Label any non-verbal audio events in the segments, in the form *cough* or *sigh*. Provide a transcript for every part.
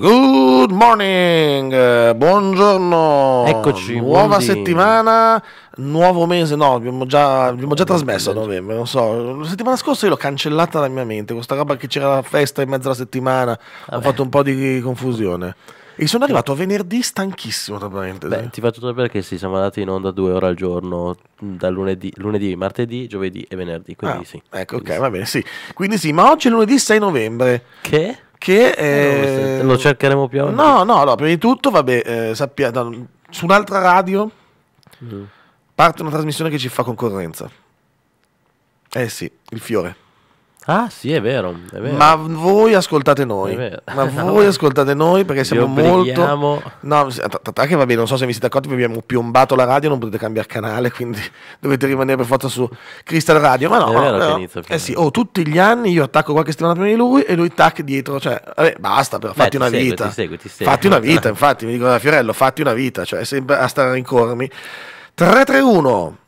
Good morning, eh, buongiorno. Eccoci. Nuova buondì. settimana, nuovo mese. No, abbiamo già, abbiamo già trasmesso a novembre. Non so, la settimana scorsa io l'ho cancellata dalla mia mente. Questa roba che c'era la festa in mezzo alla settimana. Vabbè. Ho fatto un po' di confusione. E sono arrivato a venerdì stanchissimo, tra parentesi. Beh, ti faccio sapere che sì, siamo andati in onda due ore al giorno, mm, da lunedì, lunedì martedì, giovedì e venerdì, quindi ah, sì. Ecco, quindi ok, sì. va bene, sì. Quindi sì, ma oggi è lunedì 6 novembre. Che? Che, eh, eh lo cercheremo più avanti. No, no, no, prima di tutto, vabbè, eh, sappia, no, su un'altra radio mm. parte una trasmissione che ci fa concorrenza. Eh sì, il fiore. Ah sì, è vero, è vero. Ma voi ascoltate noi. Ma *laughs* voi ascoltate noi perché siamo molto... No, tant'è che va bene, non so se vi siete accorti, vi abbiamo piombato la radio, non potete cambiare canale, *laughs* quindi dovete rimanere per forza su Crystal Radio. Ma no, è vero no, inizio, eh sì, oh, tutti gli anni io attacco qualche settimana prima di lui e lui tac dietro, cioè, vabbè, basta, però fatti Beh, una segui, vita. Ti segui, ti segui. Fatti una vita, *laughs* infatti, mi dico da Fiorello, fatti una vita, cioè sempre a stare a rincorrermi. 331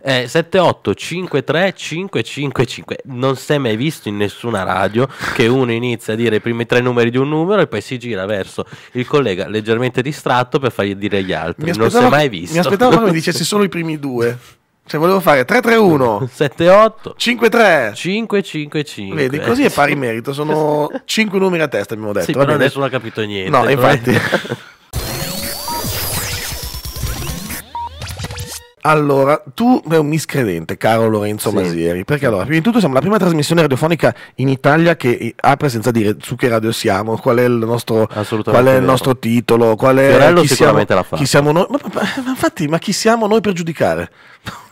è eh, 7853555. Non si è mai visto in nessuna radio che uno inizia a dire i primi tre numeri di un numero e poi si gira verso il collega leggermente distratto per fargli dire gli altri. Non si è mai visto. Mi aspettavo che mi *laughs* dicessi solo i primi due. Cioè, volevo fare 331 78 53 555. Vedi, così è pari merito. Sono 5 *laughs* numeri a testa, abbiamo detto. Sì, però nessuno ha capito niente. No, *laughs* infatti. Allora, tu sei un miscredente, caro Lorenzo sì. Masieri, perché allora, prima di tutto siamo la prima trasmissione radiofonica in Italia che apre senza dire su che radio siamo, qual è il nostro, qual è il nostro titolo, qual è chi sicuramente siamo, l'ha fatto. Chi siamo noi? Ma, ma, ma, infatti, ma chi siamo noi per giudicare?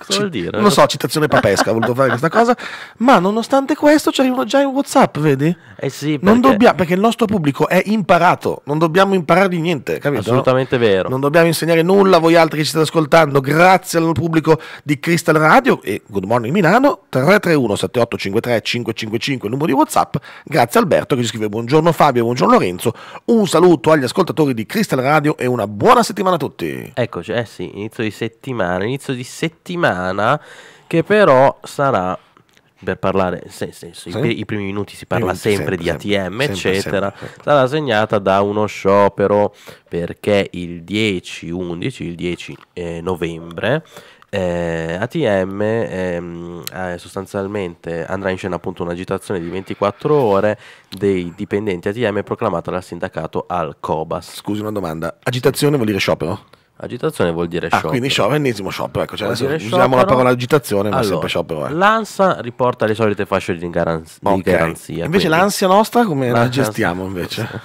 Cosa vuol dire? Non lo so, citazione papesca, ho voluto fare questa cosa. Ma nonostante questo, ci arrivano già in WhatsApp, vedi? Eh sì, perché... Dobbia- perché il nostro pubblico è imparato, non dobbiamo imparare di niente, capito? Assolutamente no? vero. Non dobbiamo insegnare nulla a voi altri che ci state ascoltando. Grazie al pubblico di Crystal Radio e Good Morning Milano 331 7853 555 numero di WhatsApp. Grazie Alberto che ci scrive buongiorno Fabio, buongiorno Lorenzo. Un saluto agli ascoltatori di Crystal Radio e una buona settimana a tutti. Eccoci, eh sì, inizio di settimana, inizio di settimana italiana che però sarà per parlare, nel senso sì. i, i, primi minuti si parla sempre, sempre, di ATM, sempre, eccetera, sempre, sarà segnata da uno sciopero perché il 10, 11, il 10 eh, novembre eh, ATM ehm, eh, sostanzialmente andrà in scena appunto un'agitazione di 24 ore dei dipendenti ATM proclamata dal sindacato al COBAS. Scusi una domanda, agitazione vuol dire sciopero? Agitazione vuol dire ah, sciopero. Ah, quindi sciopero, ennesimo sciopero. Ecco, cioè adesso usiamo la parola agitazione, ma allora, sempre sciopero. Eh. L'ansia riporta le solite fasce di, garanz- okay. di garanzia. Invece quindi. l'ansia nostra come l'ansia la gestiamo *laughs* invece?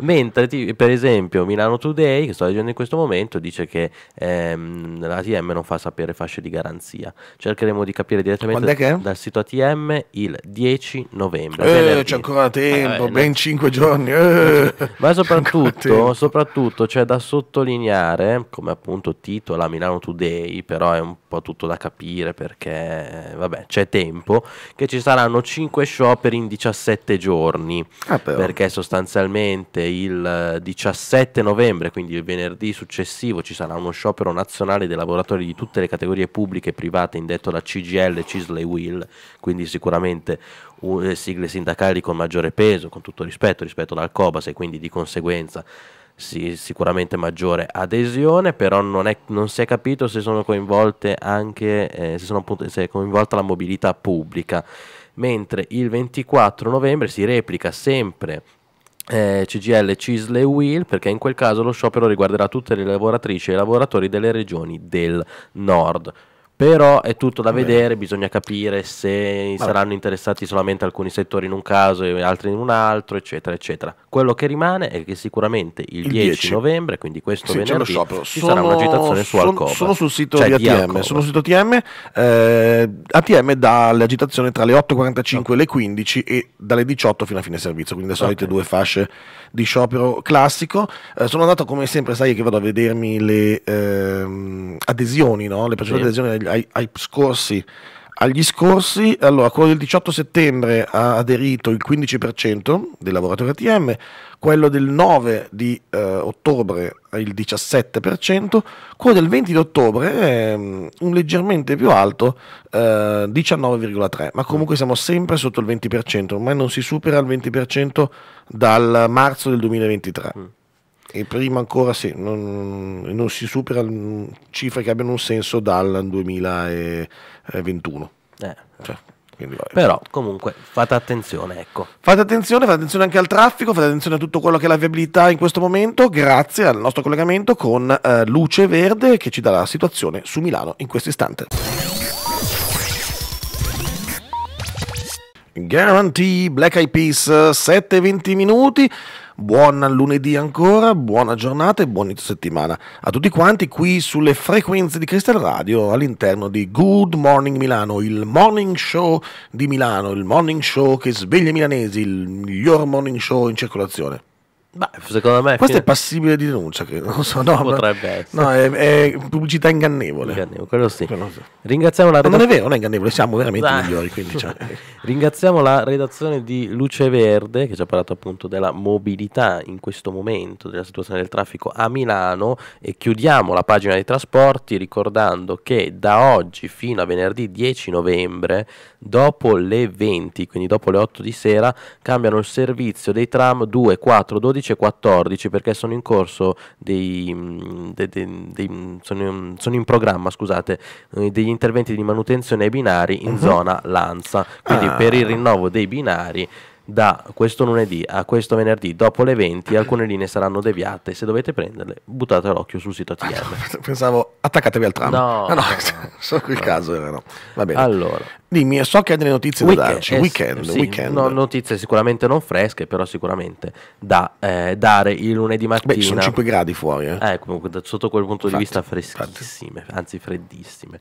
Mentre ti, per esempio Milano Today, che sto leggendo in questo momento, dice che ehm, l'ATM non fa sapere fasce di garanzia. Cercheremo di capire direttamente dal sito ATM il 10 novembre. Eh, c'è ancora eh, eh, tempo, ah, ben 5 giorni. Eh. *laughs* Ma soprattutto, soprattutto c'è da sottolineare, come appunto titola Milano Today, però è un po' po' tutto da capire perché, vabbè, c'è tempo, che ci saranno 5 scioperi in 17 giorni, ah, perché sostanzialmente il 17 eh, novembre, quindi il venerdì successivo, ci sarà uno sciopero nazionale dei lavoratori di tutte le categorie pubbliche e private indetto da CGL, Cisle e Will, quindi sicuramente eh, sigle sindacali con maggiore peso, con tutto rispetto rispetto ad Alcobas e quindi di conseguenza sì, sicuramente maggiore adesione, però non, è, non, si è capito se sono coinvolte anche eh, se, sono se è coinvolta la mobilità pubblica. Mentre il 24 novembre si replica sempre eh, CGL, Cisle Will perché in quel caso lo sciopero riguarderà tutte le lavoratrici e i lavoratori delle regioni del nord. Però è tutto da vedere, bisogna capire se Vabbè. saranno interessati solamente alcuni settori in un caso e altri in un altro, eccetera, eccetera quello che rimane è che sicuramente il, il 10, 10, novembre, quindi questo sì, venerdì, sono, ci sarà un'agitazione su sono, Alcova. Sono sul sito cioè, di ATM, sono sul sito ATM, eh, ATM dà l'agitazione tra le 8.45 okay. e le 15 e dalle 18 fino a fine servizio, quindi le solite okay. due fasce di sciopero classico. Eh, sono andato come sempre, sai che vado a vedermi le ehm, adesioni, no? le precedenti sì. adesioni ai, ai, ai scorsi agli scorsi, allora, quello del 18 settembre ha aderito il 15% dei lavoratori ATM, quello del 9 di eh, ottobre il 17%, quello del 20 di ottobre è mm, un leggermente più alto, eh, 19,3%, ma comunque siamo sempre sotto il 20%, ormai non si supera il 20% dal marzo del 2023. Mm e prima ancora sì, non, non si supera cifre che abbiano un senso dal 2021. Eh. Cioè, quindi, Però comunque fate attenzione, ecco. Fate attenzione, fate attenzione anche al traffico, fate attenzione a tutto quello che è la viabilità in questo momento, grazie al nostro collegamento con eh, Luce Verde che ci dà la situazione su Milano in questo istante. Guarantee Black Eyed Peas 7-20 minuti. Buon lunedì ancora, buona giornata e buon inizio settimana a tutti quanti qui sulle frequenze di Crystal Radio all'interno di Good Morning Milano, il morning show di Milano, il morning show che sveglia i milanesi, il miglior morning show in circolazione. Beh, secondo me. Questo fine... è passibile di denuncia, che Non so, no, potrebbe ma... essere. No, è, è pubblicità ingannevole. ingannevole quello sì. Quello so. Ringraziamo la redazione. Non è vero, non è ingannevole, siamo veramente ah. migliori. Quindi, cioè. *laughs* Ringraziamo la redazione di Luce Verde che ci ha parlato appunto della mobilità in questo momento, della situazione del traffico a Milano. E chiudiamo la pagina dei trasporti ricordando che da oggi fino a venerdì 10 novembre, dopo le 20, quindi dopo le 8 di sera, cambiano il servizio dei tram 2, 4, 12 13 14 perché sono in corso dei, mm, dei, dei, mm, dei sono, mm, sono, in programma scusate, eh, degli interventi di manutenzione ai binari in uh mhm. -huh. zona Lanza, quindi ah. per il ah. rinnovo dei binari da questo lunedì a questo venerdì dopo le 20 alcune linee saranno deviate se dovete prenderle buttate l'occhio sul sito TM ah, pensavo attaccatevi al tram no, no, no, *laughs* so quel no. caso era no va bene allora dimmi so che hai delle notizie weekend, da darci eh, weekend, sì, weekend. No, notizie sicuramente non fresche però sicuramente da eh, dare il lunedì mattina beh sono 5 gradi fuori eh, eh comunque, sotto quel punto infatti, di vista freschissime infatti. anzi freddissime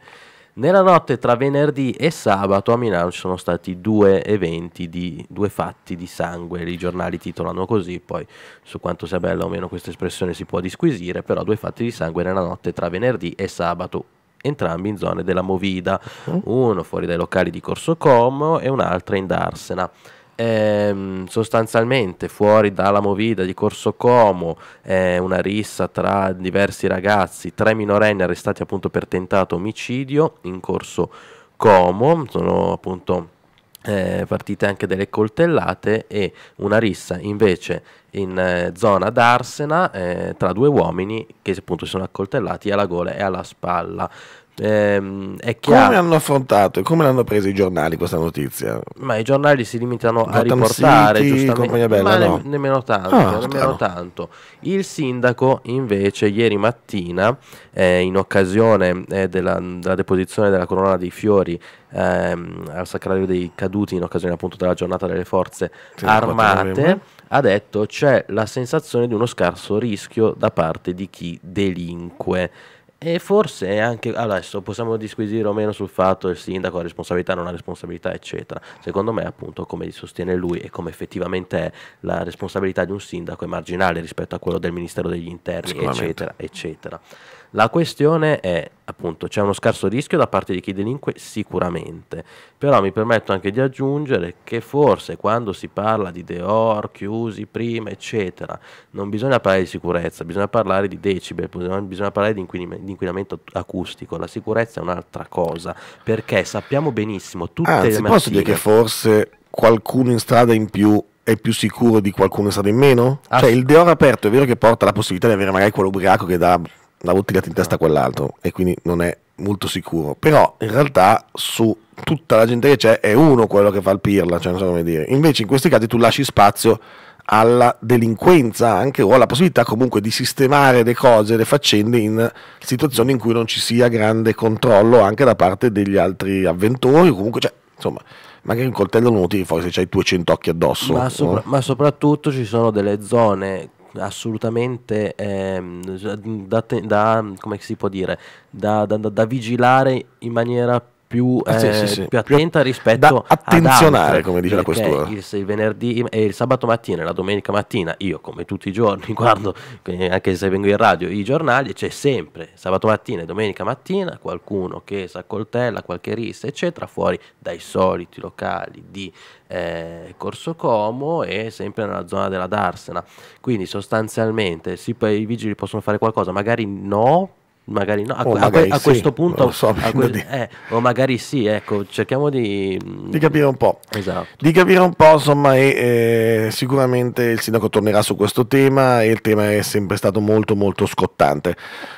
nella notte tra venerdì e sabato a Milano ci sono stati due eventi, di, due fatti di sangue, i giornali titolano così, poi su quanto sia bella o meno questa espressione si può disquisire, però due fatti di sangue nella notte tra venerdì e sabato, entrambi in zone della Movida, mm. uno fuori dai locali di Corso Como e un altro in Darsena ehm, sostanzialmente fuori dalla movida di Corso Como eh, una rissa tra diversi ragazzi, tre minorenni arrestati appunto per tentato omicidio in Corso Como, sono appunto eh, partite anche delle coltellate e una rissa invece in eh, zona d'Arsena eh, tra due uomini che appunto si sono accoltellati alla gola e alla spalla. Ehm, come hanno affrontato e come l'hanno presa i giornali questa notizia? Ma i giornali si limitano Gotham a riportare City, Bella, ma no. nemmeno, ah, tanto, ah, nemmeno tanto, Il sindaco invece ieri mattina, eh, in occasione eh, della, della, deposizione della corona dei fiori ehm, al sacrario dei caduti, in occasione appunto della giornata delle forze sì, armate, ha detto c'è la sensazione di uno scarso rischio da parte di chi delinque. E forse anche adesso possiamo disquisire o meno sul fatto il sindaco ha responsabilità, non ha responsabilità, eccetera. Secondo me, appunto, come sostiene lui e come effettivamente è, la responsabilità di un sindaco è marginale rispetto a quello del Ministero degli Interni, eccetera, eccetera. La questione è, appunto, c'è uno scarso rischio da parte di chi delinque sicuramente, però mi permetto anche di aggiungere che forse quando si parla di Deor, chiusi, prima, eccetera, non bisogna parlare di sicurezza, bisogna parlare di decibel, bisogna parlare di, inquin- di inquinamento acustico, la sicurezza è un'altra cosa, perché sappiamo benissimo tutte Anzi, le mattine... posso dire che forse qualcuno in strada in più è più sicuro di qualcuno in strada in meno? Ah, cioè il Deor aperto è vero che porta la possibilità di avere magari quell'ubriaco che dà l'ha buttato in testa quell'altro e quindi non è molto sicuro. Però in realtà su tutta la gente che c'è è uno quello che fa il pirla, cioè non so come dire. Invece in questi casi tu lasci spazio alla delinquenza anche o alla possibilità comunque di sistemare le cose, le faccende in situazioni in cui non ci sia grande controllo anche da parte degli altri avventori, comunque cioè, insomma magari un coltello non lo tiri fuori se c'hai 200 occhi addosso. Ma, sopra- no? ma soprattutto ci sono delle zone assolutamente ehm, da, da, come si può dire, da, da, da vigilare in maniera più, ah, eh, sì, sì, sì. più attenta rispetto a attenzionare, altre, come dice la questura. Il, il, venerdì e eh, il sabato mattina e la domenica mattina, io come tutti i giorni *laughs* guardo, anche se vengo in radio, i giornali, c'è sempre sabato mattina e domenica mattina qualcuno che s'accoltella, qualche rissa, eccetera, fuori dai soliti locali di eh, Corso Como e sempre nella zona della Darsena. Quindi sostanzialmente si, i vigili possono fare qualcosa, magari no magari no, a, o magari a, a, questo sì, punto, so, a que- eh, o magari sì, ecco, cerchiamo di... di capire un po'. Esatto. Di capire un po', insomma, e, eh, sicuramente il sindaco tornerà su questo tema e il tema è sempre stato molto molto scottante.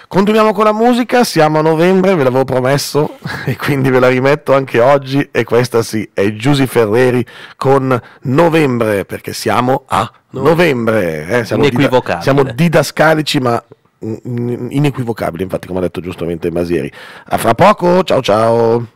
Continuiamo con la musica, siamo a novembre, ve l'avevo promesso *laughs* e quindi ve la rimetto anche oggi e questa sì, è Giusy Ferreri con novembre, perché siamo a novembre. Eh, siamo, dida- siamo didascalici ma Mm, mm, inequivocabile, infatti come ha detto giustamente Masieri. A fra poco, ciao ciao!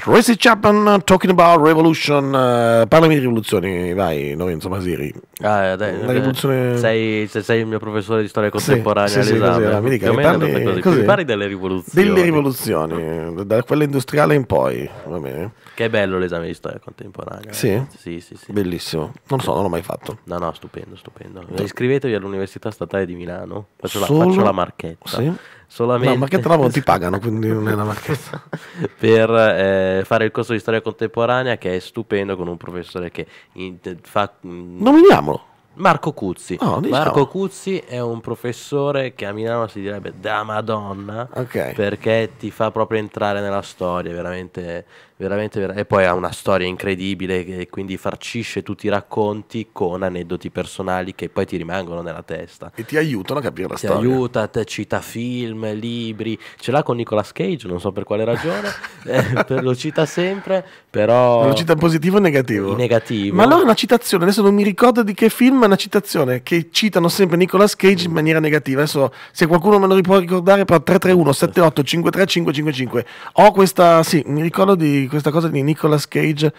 Tracy Chapman talking about revolution. Uh, parlami di rivoluzioni, vai Lorenzo Masiri. Ah, eh, dai, la eh, rivoluzione... sei, se sei il mio professore di storia contemporanea. Sì, sì, sì, sì, mi dica, parli, così. parli delle rivoluzioni. Delle rivoluzioni, da quella industriale in poi. Va bene. Che bello l'esame di storia contemporanea. Sì? Sì, sì, sì. Bellissimo. Non so, non l'ho mai fatto. No, no, stupendo, stupendo. Iscrivetevi all'Università Statale di Milano. Faccio, Solo... la, faccio la marchetta. Sì solamente... No, marchetta lavoro ti pagano, quindi non è una marchetta. *laughs* per eh, fare il corso di storia contemporanea che è stupendo con un professore che in, fa... Mm, Nominiamolo. Marco Cuzzi. Oh, diciamo. Marco Cuzzi è un professore che a Milano si direbbe da Madonna okay. perché ti fa proprio entrare nella storia, veramente veramente, ver- e poi ha una storia incredibile e quindi farcisce tutti i racconti con aneddoti personali che poi ti rimangono nella testa. E ti aiutano a capire la ti storia. Ti aiuta, te cita film, libri, ce l'ha con Nicolas Cage, non so per quale ragione, *laughs* eh, lo cita sempre, però... Lo cita in positivo o negativo? In negativo. Ma allora una citazione, adesso non mi ricordo di che film, è una citazione che citano sempre Nicolas Cage mm. in maniera negativa. Adesso se qualcuno me lo può ricordare, però 331 78 53 555. Ho questa, sì, mi ricordo di questa cosa di Nicolas Cage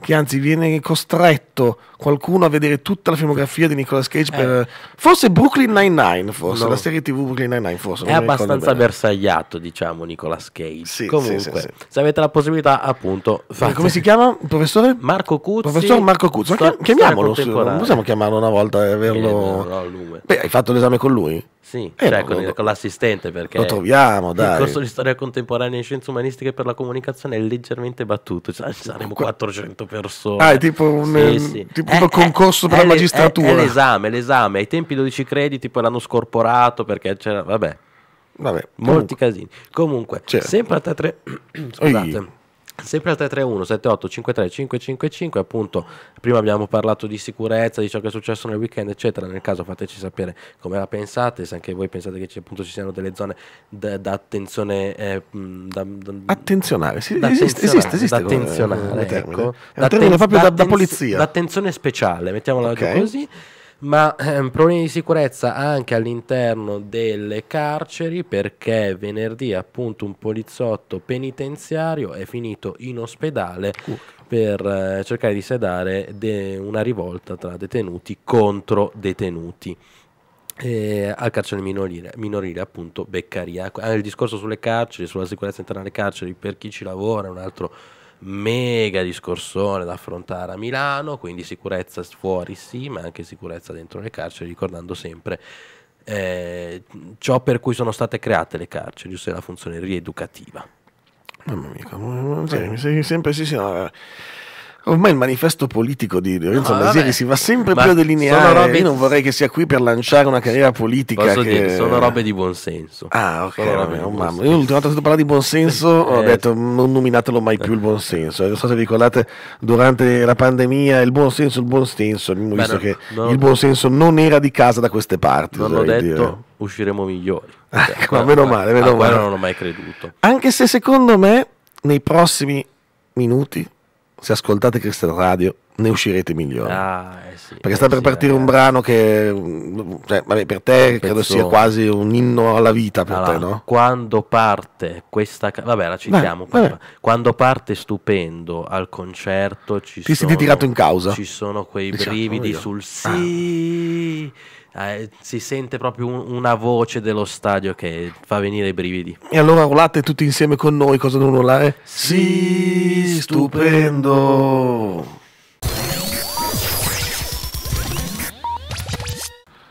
che anzi viene costretto qualcuno a vedere tutta la filmografia di Nicolas Cage eh. per forse Brooklyn Nine-Nine forse, no. la serie tv Brooklyn Nine-Nine forse è abbastanza bersagliato diciamo Nicolas Cage sì, comunque sì, sì, se avete la possibilità appunto fate. come si chiama professore? Marco Cuzzi professor Marco Cuzzi sto, chiamiamolo non possiamo chiamarlo una volta e averlo eh, no, no, beh hai fatto l'esame con lui? Sì, eh cioè no, con, no, con, l'assistente perché lo troviamo, dai. Il corso di storia contemporanea e scienze umanistiche per la comunicazione è leggermente battuto, cioè, saremo 400 persone. Ah, è tipo un, sì, eh, sì. Tipo eh, eh, è, un concorso è, per è la magistratura. È, l'esame, l'esame, ai tempi 12 crediti poi l'hanno scorporato perché c'era, vabbè. vabbè molti comunque. casini. Comunque, c'era. sempre a te tre *clears throat* scusate. Ehi. Sempre al 331 78 53 555, appunto, prima abbiamo parlato di sicurezza, di ciò che è successo nel weekend, eccetera. Nel caso fateci sapere come la pensate, se anche voi pensate che ci, appunto, ci siano delle zone da, da attenzione eh, da, da, attenzionare, sì, da esiste, esiste, esiste, da attenzionare, ecco. È un termine proprio da, polizia. Da attenzione speciale, mettiamola okay. così ma ehm, problemi di sicurezza anche all'interno delle carceri perché venerdì appunto un poliziotto penitenziario è finito in ospedale uh. per eh, cercare di sedare una rivolta tra detenuti contro detenuti. Eh, al carcere minorile, minorile, appunto Beccaria. il discorso sulle carceri, sulla sicurezza interna alle carceri per chi ci lavora, è un altro mega discorsone da affrontare a Milano, quindi sicurezza fuori sì, ma anche sicurezza dentro le carceri, ricordando sempre eh, ciò per cui sono state create le carceri, giusto? la funzione rieducativa. Mamma mia, mi sei sempre sì, sì, no, Ormai il manifesto politico di Lorenzo no, Masieri si va sempre più a delineare. Robe... Io non vorrei che sia qui per lanciare una carriera politica. Posso che... dire, sono robe di buonsenso. Ah, ok. Vabbè, oh, mamma. Io l'ultima volta che ho parlare di buonsenso *laughs* eh, ho detto non nominatelo mai più il buonsenso. Eh, non so se vi ricordate durante la pandemia il buonsenso, il buonsenso. Abbiamo Beh, visto no, che no, il buonsenso non era di casa da queste parti. Non l'ho detto. Dire usciremo migliori. *laughs* Ah, cioè, ma meno male, meno male. non ho mai creduto. Anche se secondo me nei prossimi minuti se ascoltate Crystal Radio ne uscirete migliori. Ah, eh sì, Perché eh sta per sì, partire eh. un brano che cioè, vabbè, per te un credo pezzone. sia quasi un inno alla vita per allora, te, no? Quando parte questa vabbè, la citiamo vabbè, vabbè. Quando parte stupendo al concerto ci Ti sono, senti tirato in causa? Ci sono quei diciamo, brividi sul ah. sì. Ah eh, si sente proprio un, una voce dello stadio che fa venire i brividi. E allora urlate tutti insieme con noi, cosa non urlare? Sì, stupendo!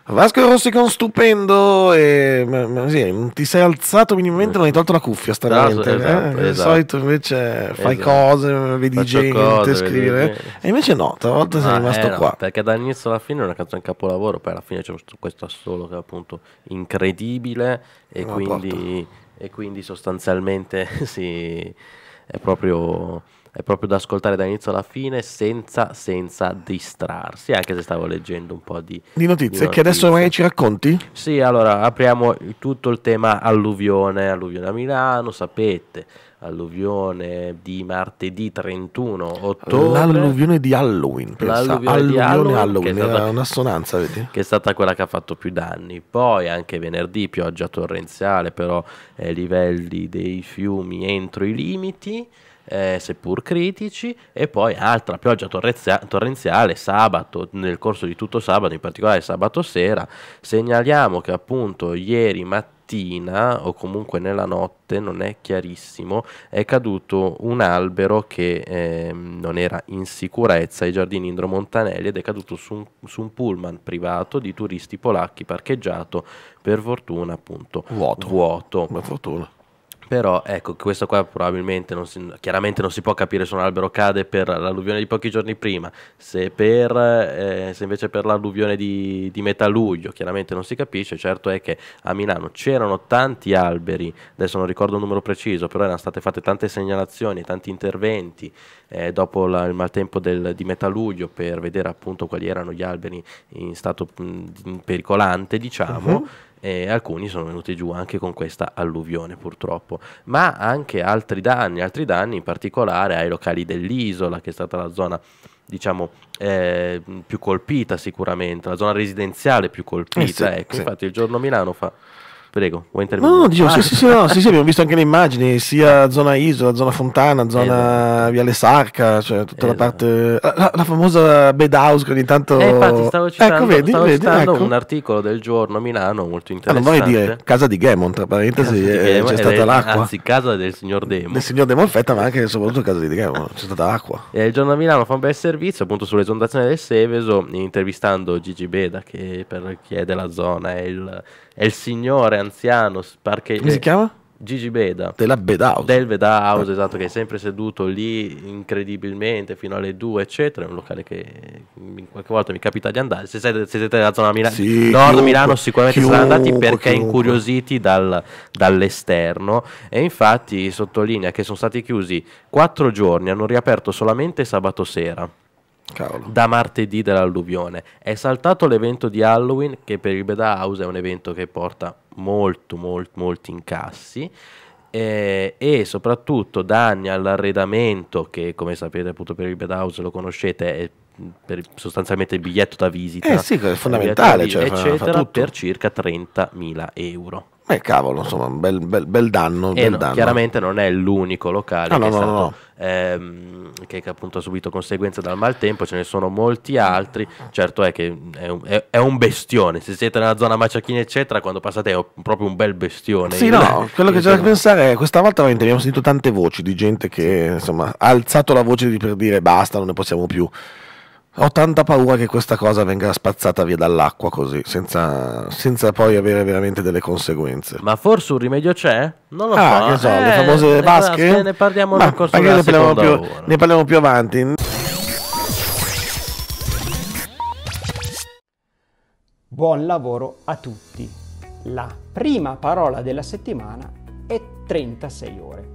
Vasco Rossi con stupendo, e, ma, ma sì, non ti sei alzato minimamente, non hai tolto la cuffia, stranamente. Esatto, esatto, eh? esatto. Di solito invece fai esatto. cose, vedi Faccio gente, cose, scrivi, vedi... e invece no, talvolta sei rimasto eh, no, qua. Perché dall'inizio alla fine è una canzone capolavoro, poi alla fine c'è questo assolo che è appunto incredibile e, quindi, e quindi sostanzialmente *laughs* Sì, è proprio è proprio da ascoltare da inizio alla fine senza, senza distrarsi, anche se stavo leggendo un po' di, di notizie, di notizie. che adesso magari ci racconti? Sì, allora apriamo tutto il tema alluvione, alluvione a Milano, sapete, alluvione di martedì 31 ottobre. L'alluvione di Halloween, l'alluvione alluvione di Halloween, Halloween stata, era un'assonanza, vedi? *laughs* Che è stata quella che ha fatto più danni. Poi anche venerdì pioggia torrenziale, però eh, livelli dei fiumi entro i limiti eh, seppur critici, e poi altra pioggia torrenziale sabato, nel corso di tutto sabato, in particolare sabato sera. Segnaliamo che appunto ieri mattina o comunque nella notte, non è chiarissimo, è caduto un albero che eh, non era in sicurezza ai giardini Indromontanelli ed è caduto su un, su un pullman privato di turisti polacchi parcheggiato per fortuna appunto vuoto. vuoto. Per fortuna. Però ecco, questo qua probabilmente, non si, chiaramente non si può capire se un albero cade per l'alluvione di pochi giorni prima, se, per, eh, se invece per l'alluvione di, di, metà luglio, chiaramente non si capisce, certo è che a Milano c'erano tanti alberi, adesso non ricordo il numero preciso, però erano state fatte tante segnalazioni, tanti interventi eh, dopo la, il maltempo del, di metà luglio per vedere appunto quali erano gli alberi in stato mh, mm, pericolante, diciamo. Uh mhm. -huh e alcuni sono venuti giù anche con questa alluvione purtroppo, ma anche altri danni, altri danni in particolare ai locali dell'isola che è stata la zona diciamo eh, più colpita sicuramente, la zona residenziale più colpita, eh sì, ecco, sì. infatti il giorno Milano fa Prego, vuoi intervenire? No, no, ah. sì, sì, sì, no, sì, sì, abbiamo visto anche le immagini, sia zona Isola, zona Fontana, eh, zona eh, Viale Sarca, cioè tutta eh, la esatto. parte... La, la famosa bed house che ogni tanto... Eh, infatti stavo citando, ecco, vedi, stavo vedi, ecco. un articolo del giorno a Milano molto ah, interessante. Allora, noi dire, casa di Gemon, tra parentesi, eh, Gamon, c'è eh, stata è, l'acqua. Anzi, casa del signor Demon. Del signor Demon Fetta, ma anche e soprattutto casa di Gemon, c'è stata l'acqua. E il giorno a Milano fa un bel servizio appunto sull'esondazione del Seveso, intervistando Gigi Beda, che per chi è della zona è il, è il signore anziano, perché... Come si eh, chiama? Gigi Beda. Della Beda House. Del Beda House, eh. esatto, che è sempre seduto lì incredibilmente fino alle 2, eccetera. È un locale che mm, qualche volta mi capita di andare. Se siete, se siete nella zona Mila- sì, nord chiunque, Milano sicuramente chiunque, saranno andati perché chiunque. incuriositi dal, dall'esterno. E infatti sottolinea che sono stati chiusi 4 giorni, hanno riaperto solamente sabato sera. Cavolo. da martedì dell'alluvione. È saltato l'evento di Halloween, che per il Beda House è un evento che porta molto, molto, molti incassi. Eh, e soprattutto danni all'arredamento che come sapete appunto per il Bed House lo conoscete è per sostanzialmente il biglietto da visita. Eh sì, è fondamentale, cioè, eccetera, per circa 30.000 euro. Beh, cavolo, insomma, un bel, bel, bel, danno, eh bel no, danno, Chiaramente non è l'unico locale ah, che, no, stato, no, ehm, che, appunto ha subito conseguenze dal maltempo, ce ne sono molti altri. Certo è che è un, è, è un bestione. Se siete nella zona Maciachini, eccetera, quando passate è proprio un bel bestione. Sì, il, no, eh, quello che eh, c'è da pensare è questa volta abbiamo sentito tante voci di gente che insomma, ha alzato la voce per dire basta, non ne possiamo più. Ho tanta paura che questa cosa venga spazzata via dall'acqua così, senza, senza, poi avere veramente delle conseguenze. Ma forse un rimedio c'è? Non lo ah, so. Che so, eh, le famose vasche? Ne, ne parliamo Ma nel corso della ne parliamo, più, ora. ne parliamo più avanti. Buon lavoro a tutti. La prima parola della settimana è 36 ore.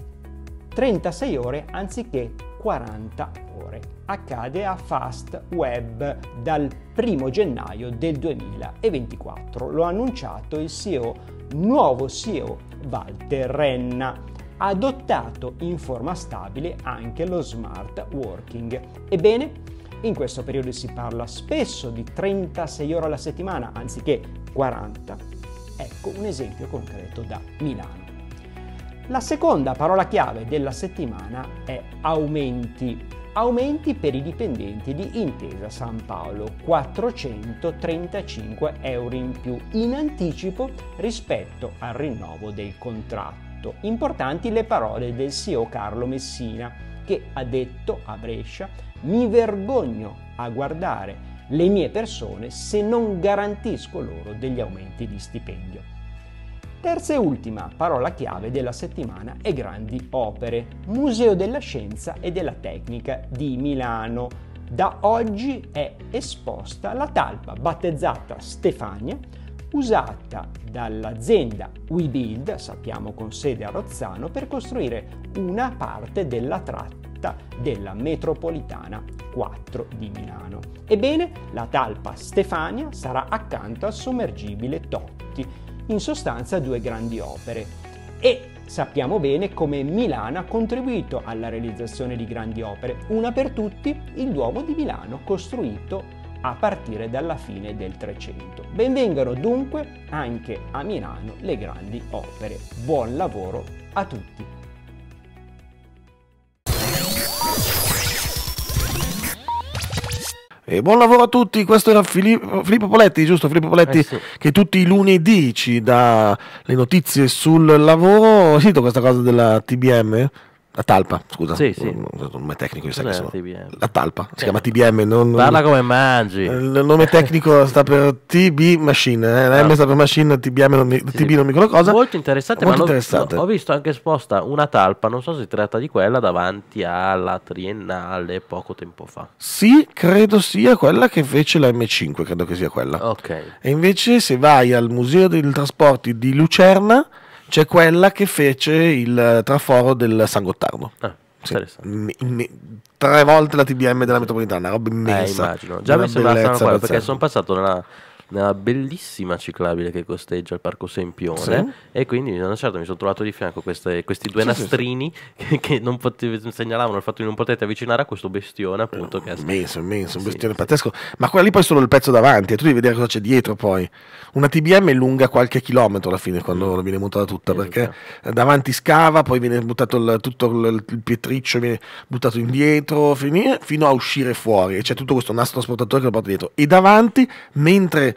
36 ore anziché 40 ore accade a Fast Web dal 1 gennaio del 2024. Lo ha annunciato il CEO, nuovo CEO Walter Renna Ha adottato in forma stabile anche lo smart working. Ebbene, in questo periodo si parla spesso di 36 ore alla settimana anziché 40. Ecco un esempio concreto da Milano. La seconda parola chiave della settimana è aumenti. Aumenti per i dipendenti di Intesa San Paolo, 435 euro in più in anticipo rispetto al rinnovo del contratto. Importanti le parole del CEO Carlo Messina, che ha detto a Brescia, mi vergogno a guardare le mie persone se non garantisco loro degli aumenti di stipendio. Terza e ultima parola chiave della settimana è Grandi Opere, Museo della Scienza e della Tecnica di Milano. Da oggi è esposta la talpa battezzata Stefania, usata dall'azienda WeBuild, sappiamo con sede a Rozzano, per costruire una parte della tratta della metropolitana 4 di Milano. Ebbene, la talpa Stefania sarà accanto al sommergibile Totti in sostanza due grandi opere. E sappiamo bene come Milano ha contribuito alla realizzazione di grandi opere, una per tutti il Duomo di Milano costruito a partire dalla fine del 300. Benvengano dunque anche a Milano le grandi opere. Buon lavoro a tutti! E buon lavoro a tutti, questo era Filippo, Filippo Poletti, giusto? Filippo Poletti eh sì. che tutti i lunedì ci dà le notizie sul lavoro. Ho sentito questa cosa della TBM? La talpa, scusa. Sì, sì. Il nome tecnico, sa che sono. La talpa, si chiama TBM. Non, Parla come mangi. Eh, il nome tecnico sta per TB Machine, eh. la no. M sta per Machine, TBM non mi, sì, TB non mi ricordo cosa. Molto interessante, Molto interessante. Ho, ho, visto anche esposta una talpa, non so se si tratta di quella, davanti alla triennale poco tempo fa. Sì, credo sia quella che fece la M5, credo che sia quella. Ok. E invece se vai al Museo dei Trasporti di Lucerna c'è quella che fece il eh, traforo del San Gottardo. Ah. Sì, mi, mi, tre volte la TBM della metropolitana, una roba eh, immensa. Eh, immagino. Già mi sembrava strano perché sono passato nella nella bellissima ciclabile che costeggia il Parco Sempione sì. e quindi a certo mi sono trovato di fianco queste, questi due sì, nastrini sì, *laughs* che, che, non potevi, segnalavano il fatto di non poterti avvicinare a questo bestione appunto che è immenso, immenso, un bestione pazzesco ma quella lì poi è solo il pezzo davanti e tu devi vedere cosa c'è dietro poi una TBM è lunga qualche chilometro alla fine quando mm. viene montata tutta eh, perché davanti scava poi viene buttato il, tutto il, il pietriccio viene buttato indietro fino a uscire fuori e c'è tutto questo nastro trasportatore che lo porta dietro e davanti mentre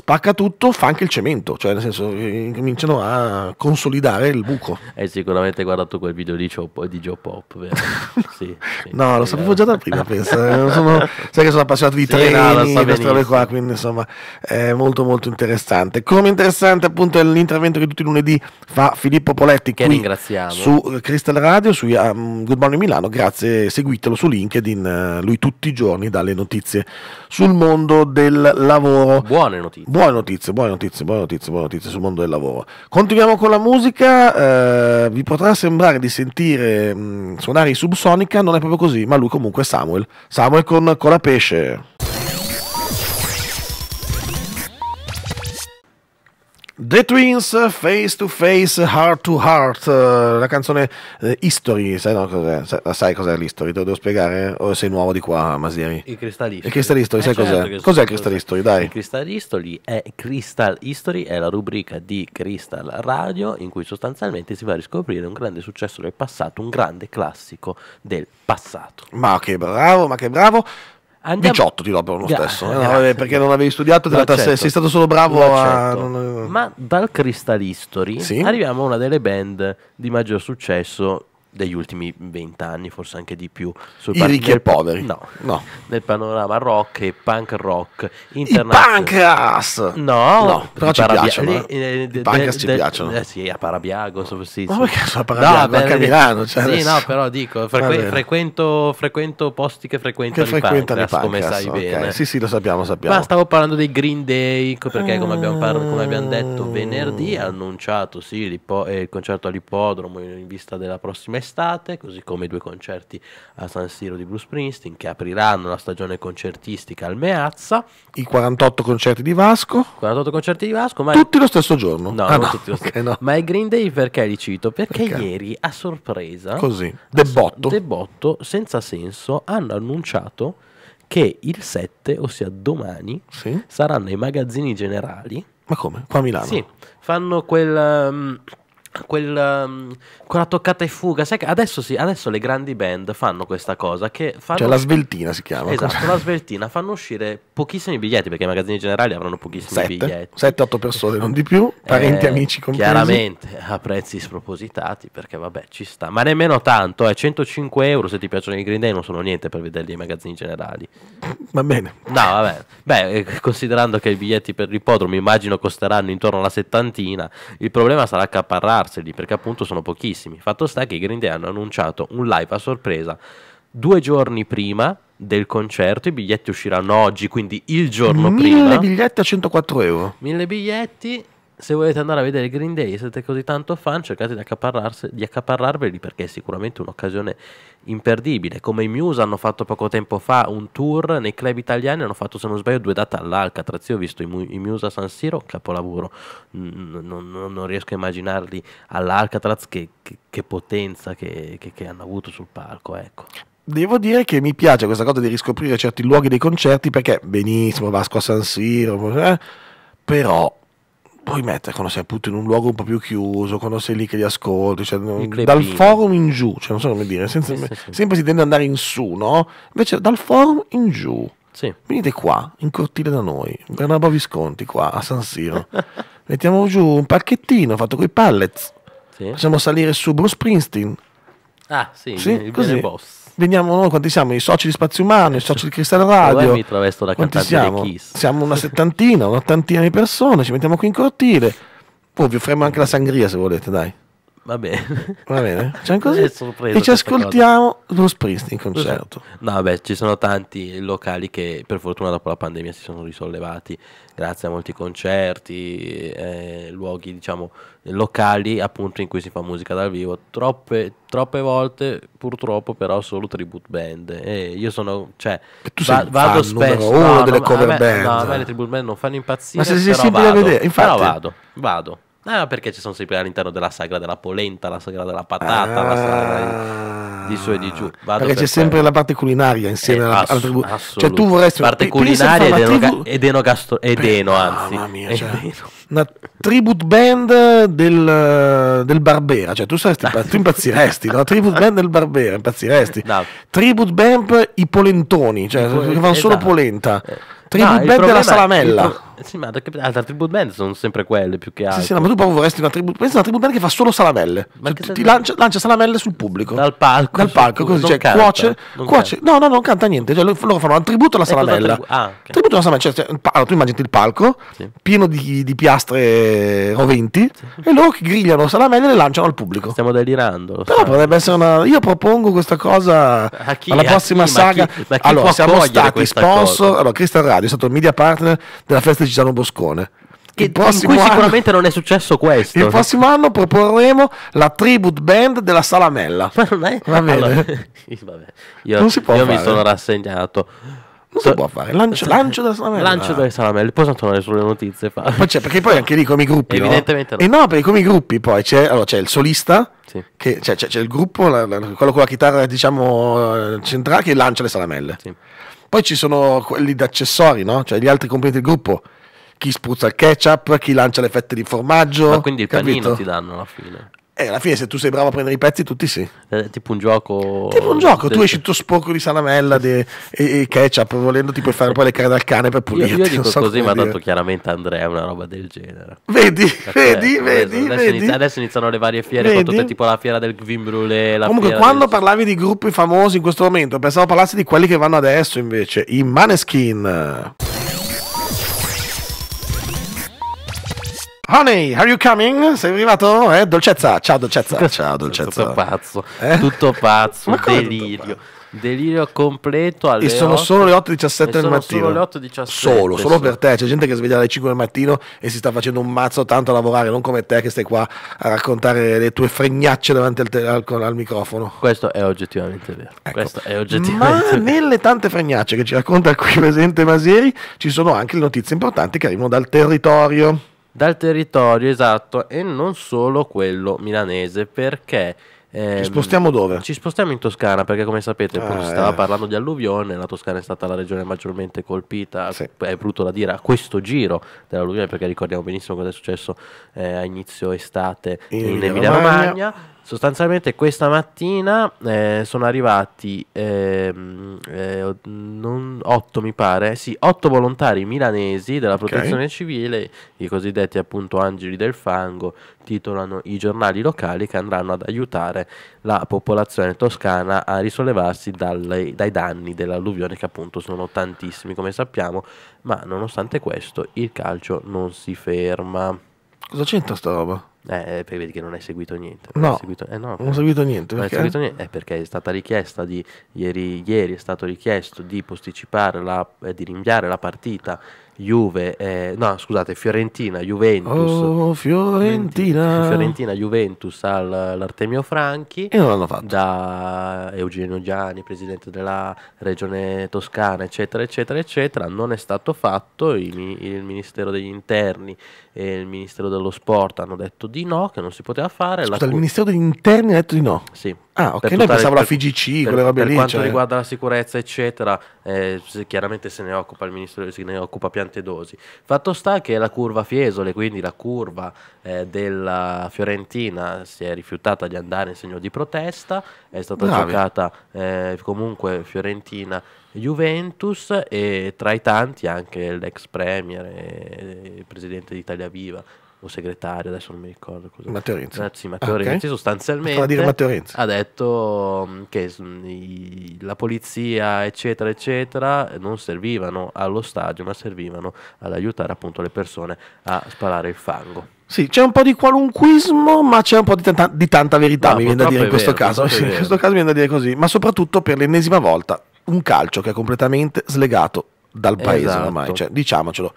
spacca tutto, fa anche il cemento, cioè nel senso eh, cominciano a consolidare il buco. Eh, hai sicuramente guardato quel video di Joe, di Joe Pop, vero? *laughs* sì, no, lo sapevo già da prima, penso. Eh. Sono, sai che sono appassionato di sì, treni, no, queste robe qua, quindi insomma è molto molto interessante. Come interessante appunto è l'intervento che tutti i lunedì fa Filippo Poletti che ringraziamo su Crystal Radio, su um, Good Morning Milano, grazie, seguitelo su LinkedIn, lui tutti i giorni dà le notizie sul mondo del lavoro. Buone notizie buone notizie, buone notizie, buone notizie, buone notizie sul mondo del lavoro. Continuiamo con la musica, eh, vi potrà sembrare di sentire mh, mm, suonare i Subsonica, non è proprio così, ma lui comunque è Samuel. Samuel con, con la pesce. The Twins Face to Face Heart to Heart, eh, la canzone eh, History, sai, no, cos'è? Sai, sai cos'è l'History? Te lo devo spiegare? O sei nuovo di qua, Masieri? Il Crystalistory. Il Crystalistory, eh sai certo cos'è? Cos'è il Crystalistory? Dai. Il Crystalistory è, Crystal History, è la rubrica di Crystal Radio in cui sostanzialmente si va a riscoprire un grande successo del passato, un grande classico del passato. Ma che bravo, ma che bravo. Andiamo... 18 ti do per lo stesso, Ga- eh, no, vabbè, perché non avevi studiato, no, sei stato solo bravo a... Non... Ma dal Crystal History sì? arriviamo a una delle band di maggior successo degli ultimi vent'anni, forse anche di più. Sul I ricchi e poveri. No, no. Nel panorama rock e punk rock internazionale. Pancras! No, no però ci Parabia- piacciono. Eh, eh, Pancras ci de, piacciono. Eh, sì, a Parabiago. So, sì, Ma perché sono a Parabiago? No, anche a Milano. Cioè sì, no, però dico, ah, frequ- frequento, frequento, posti che frequentano che frequentano Pancras, come sai okay. bene. Sì, sì, lo sappiamo, sappiamo. Ma stavo parlando dei Green Day, perché come abbiamo, par- come ah. abbiamo detto venerdì ha annunciato sì, eh, il concerto all'ippodromo in vista della prossima estate quest'estate, così come i due concerti a San Siro di Bruce Springsteen che apriranno la stagione concertistica al Meazza. I 48 concerti di Vasco. 48 concerti di Vasco, ma tutti lo stesso giorno. No, ah, no, tutti lo stesso. Okay, no. Ma i Green Day perché li cito? Perché, perché? ieri a sorpresa, così, debotto. debotto senza senso hanno annunciato che il 7, ossia domani, sì? saranno i magazzini generali. Ma come? Qua a Milano? Sì, fanno quel um, Quel, um, quella toccata e fuga. Sai che adesso, sì, adesso le grandi band fanno questa cosa. Che fanno... Cioè la sveltina si chiama. Esatto, cosa? la sveltina. Fanno uscire pochissimi biglietti perché i magazzini generali avranno pochissimi Sette. biglietti. 7-8 persone, non di più. Eh, parenti, eh, amici compresi. Chiaramente a prezzi spropositati perché vabbè ci sta. Ma nemmeno tanto, eh, 105 euro se ti piacciono i Green Day non sono niente per vederli ai magazzini generali. Va bene. No, vabbè. Beh, eh, considerando che i biglietti per l'ipodromo immagino costeranno intorno alla settantina, il problema sarà accaparrare portarseli perché appunto sono pochissimi. Fatto sta che i Green Day hanno annunciato un live a sorpresa due giorni prima del concerto. I biglietti usciranno oggi, quindi il giorno mille prima. 1000 biglietti a 104 euro. 1000 biglietti se volete andare a vedere Green Day, siete così tanto fan, cercate di, di accaparrarveli perché è sicuramente un'occasione imperdibile. Come i Muse hanno fatto poco tempo fa un tour nei club italiani, hanno fatto se non sbaglio due date all'Alcatraz. Io ho visto i, i Muse a San Siro, capolavoro, non, non, non riesco a immaginarli all'Alcatraz che, che, che, potenza che, che, hanno avuto sul palco. Ecco devo dire che mi piace questa cosa di riscoprire certi luoghi dei concerti perché benissimo Vasco a San Siro, eh, però puoi mettere quando sei appunto in un luogo un po' più chiuso, quando sei lì che li ascolti, cioè, mm, dal forum in giù, cioè, non so come dire, senza, sì, sì, sempre si tende ad andare in su, no? Invece dal forum in giù. Sì. Venite qua, in cortile da noi, Bernabò Visconti qua a San Siro. *laughs* Mettiamo giù un parchettino fatto con i pallets. Facciamo salire su Bruce Springsteen. Ah, sì, sì il così. boss veniamo noi, quanti siamo? I soci di Spazio Umano, i soci di Cristal Radio. mi travesto da quanti siamo? Siamo una settantina, un'ottantina di persone, ci mettiamo qui in cortile. Poi vi offriamo anche la sangria se volete, dai. Va bene. Va bene. *laughs* così, e ci ascoltiamo cosa. lo Springsteen in concerto. No, vabbè, ci sono tanti locali che per fortuna dopo la pandemia si sono risollevati grazie a molti concerti, eh, luoghi diciamo locali appunto in cui si fa musica dal vivo. Troppe, troppe volte purtroppo però solo tribute band. E io sono, cioè, e tu va, vado spesso... Uno no, delle no, cover me, band. No, a me le tribute band non fanno impazzire. Ma se sei sempre vado, a vedere, infatti... Però vado, vado. Ah, perché ci sono sempre all'interno della sagra della polenta, la sagra della patata, ah, la sagra ah. di su e di giù. Vado perché per c'è sempre la parte culinaria insieme eh, alla ass- alla Cioè, tu vorresti parte p- culinaria ed enoga- edeno, gastro- edeno anzi. Mamma mia, edeno. Cioè, una tribute band del, del Barbera, cioè tu, saresti, tu impazziresti, no? Tribute band del Barbera, impazziresti. No. Tribute band i polentoni, cioè che fanno esatto. solo polenta. Eh. Tribute no, band della salamella. Eh, sì, ma le tribute band sono sempre quelle più che altro. Sì, sì, no, ma tu proprio vorresti una tribute band, una tribute band che fa solo salamelle. Ma cioè, ti lancia, lancia, salamelle sul pubblico. Dal palco. Dal palco, così, cioè, canta, cuoce, cuoce. No, no, non canta niente. Cioè, loro fanno un tributo alla salamella. Tribu- ah, okay. Tributo alla salamella. Cioè, allora, tu immagini il palco sì. pieno di, di, piastre roventi sì. e loro grigliano salamelle e le lanciano al pubblico. Stiamo delirando. Però sai. potrebbe essere una... Io propongo questa cosa chi, alla prossima chi, saga. Ma chi, ma allora, siamo stati sponsor... Cosa? Allora, Crystal Radio è stato il media partner della festa di Tiziano Boscone. Che, in sicuramente anno, sicuramente non è successo questo. Il prossimo anno proporremo la tribute band della Salamella. Ma non è... Va bene. Allora, *laughs* vabbè, io, non si può io fare. mi sono rassegnato. Non so, si può fare, lancio, lancio della salamella. Lancio delle salamelle, poi sono tornare sulle notizie. Fa. Poi c'è, perché poi anche lì come i gruppi. Evidentemente no. no. E no, perché come i gruppi poi c'è, allora, c'è il solista, sì. che, c'è, cioè, c'è, c'è, il gruppo, la, la, quello con la chitarra diciamo eh, centrale che lancia le salamelle. Sì. Poi ci sono quelli d'accessori, no? cioè gli altri componenti del gruppo chi spruzza il ketchup, chi lancia le fette di formaggio. Ma quindi il capito? panino ti danno alla fine. E eh, alla fine, se tu sei bravo a prendere i pezzi, tutti sì. Eh, tipo un gioco. Tipo un gioco, del... tu esci tutto sporco di salamella e, ketchup, volendo ti puoi fare poi le care dal cane per pulirti. Io, io dico so così, ma dire. tanto chiaramente Andrea una roba del genere. Vedi, cioè, vedi, adesso, vedi, adesso, vedi. Inizia, adesso, iniziano le varie fiere, vedi? Te, tipo la fiera del Vin Brûlé. Comunque, quando del... parlavi di gruppi famosi in questo momento, pensavo parlassi di quelli che vanno adesso invece, i Maneskin. Honey, are you coming? Sei arrivato? Eh, dolcezza, ciao dolcezza. Ciao dolcezza. Tutto pazzo, eh? tutto pazzo, delirio. Tutto pazzo? delirio completo alle e sono 8, solo le 8.17 del mattino solo, 8, solo, solo per te c'è gente che sveglia alle 5 del mattino e si sta facendo un mazzo tanto a lavorare non come te che stai qua a raccontare le tue fregnacce davanti al, te- al, al microfono questo è oggettivamente vero ecco. è oggettivamente ma vero. nelle tante fregnacce che ci racconta qui presente Maseri ci sono anche le notizie importanti che arrivano dal territorio dal territorio esatto e non solo quello milanese perché ehm, ci spostiamo dove? Ci spostiamo in Toscana perché come sapete ah, eh. stava parlando di alluvione, la Toscana è stata la regione maggiormente colpita, sì. è brutto da dire, a questo giro dell'alluvione perché ricordiamo benissimo cosa è successo eh, a inizio estate in, in Emilia Romagna Sostanzialmente questa mattina eh, sono arrivati ehm, eh, eh, non, 8 mi pare, sì, 8 volontari milanesi della protezione okay. civile, i cosiddetti appunto angeli del fango, titolano i giornali locali che andranno ad aiutare la popolazione toscana a risollevarsi dalle, dai danni dell'alluvione che appunto sono tantissimi come sappiamo, ma nonostante questo il calcio non si ferma. Cosa c'entra sta roba? Eh, eh vedi che non hai seguito niente. no, hai seguito, eh no, non ho seguito niente. Non perché? Hai seguito niente. È perché è stata richiesta di ieri, ieri è stato richiesto di posticipare la, eh, di rinviare la partita Juve, eh, no scusate, Fiorentina, Juventus. Oh, Fiorentina. Fiorentina, Juventus all'Artemio Franchi. E non l'hanno fatto. Da Eugenio Gianni, presidente della regione toscana, eccetera, eccetera, eccetera. Non è stato fatto, il, il Ministero degli Interni e il Ministero dello Sport hanno detto di no, che non si poteva fare. Scusa, La... il Ministero degli Interni ha detto di no? Sì, Ah, ok, noi pensavo alla FIGC, per, quelle robe per lì. Per quanto cioè... riguarda la sicurezza, eccetera, eh, chiaramente se ne occupa il ministro, se ne occupa Piantedosi. Fatto sta che la curva Fiesole, quindi la curva eh, della Fiorentina, si è rifiutata di andare in segno di protesta, è stata Bravi. giocata eh, comunque Fiorentina Juventus e tra i tanti anche l'ex premier e presidente di Italia Viva o segretario, adesso non mi ricordo. Cosa. Matteo Renzi. Eh, sì, Matteo ah, Renzi okay. sostanzialmente dire Matteo Renzi. ha detto mm, che mm, la polizia, eccetera, eccetera, non servivano allo stadio, ma servivano ad aiutare appunto le persone a spalare il fango. Sì, c'è un po' di qualunquismo, ma c'è un po' di tanta, di tanta verità, no, mi viene da dire in questo vero, caso. *laughs* in questo caso mi viene da dire così, ma soprattutto per l'ennesima volta un calcio che è completamente slegato dal paese esatto. ormai, cioè, diciamocelo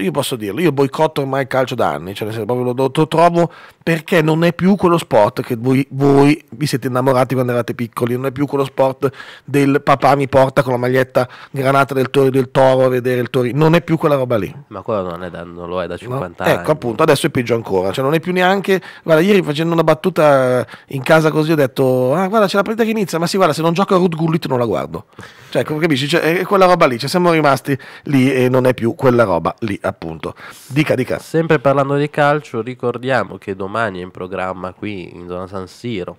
io posso dirlo, io boicotto ormai il calcio da anni, cioè proprio lo, lo, trovo perché non è più quello sport che voi, voi, vi siete innamorati quando erate piccoli, non è più quello sport del papà mi porta con la maglietta granata del Toro del Toro a vedere il Torino, non è più quella roba lì. Ma quello non, non, lo è da 50 no? Ecco, anni. Ecco appunto, adesso è peggio ancora, cioè non è più neanche, guarda ieri facendo una battuta in casa così ho detto, ah guarda c'è la partita che inizia, ma sì guarda se non gioca Ruth Gullit non la guardo. Cioè, capisci? Cioè, è eh, quella roba lì, cioè, siamo rimasti lì e non è più quella roba lì, appunto. Dica, dica. Sempre parlando di calcio, ricordiamo che domani è in programma qui in zona San Siro.